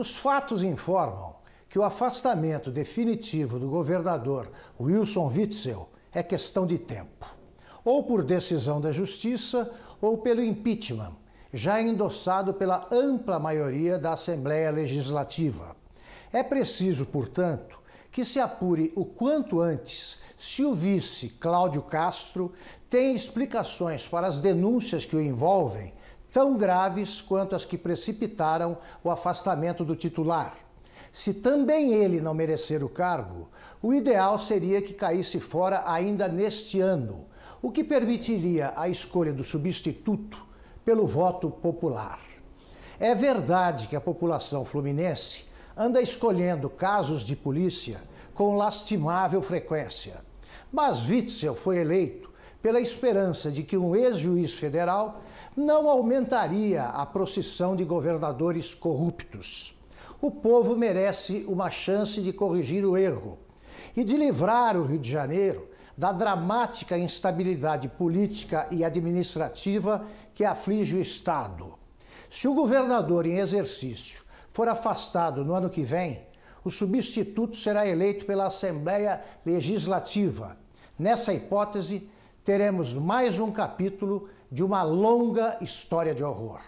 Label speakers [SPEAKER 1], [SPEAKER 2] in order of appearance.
[SPEAKER 1] Os fatos informam que o afastamento definitivo do governador Wilson Witzel é questão de tempo. Ou por decisão da Justiça ou pelo impeachment, já endossado pela ampla maioria da Assembleia Legislativa. É preciso, portanto, que se apure o quanto antes se o vice Cláudio Castro tem explicações para as denúncias que o envolvem tão graves quanto as que precipitaram o afastamento do titular. Se também ele não merecer o cargo, o ideal seria que caísse fora ainda neste ano, o que permitiria a escolha do substituto pelo voto popular. É verdade que a população fluminense anda escolhendo casos de polícia com lastimável frequência, mas Witzel foi eleito pela esperança de que um ex-juiz federal não aumentaria a procissão de governadores corruptos. O povo merece uma chance de corrigir o erro e de livrar o Rio de Janeiro da dramática instabilidade política e administrativa que aflige o Estado. Se o governador em exercício for afastado no ano que vem, o substituto será eleito pela Assembleia Legislativa. Nessa hipótese, teremos mais um capítulo de uma longa história de horror.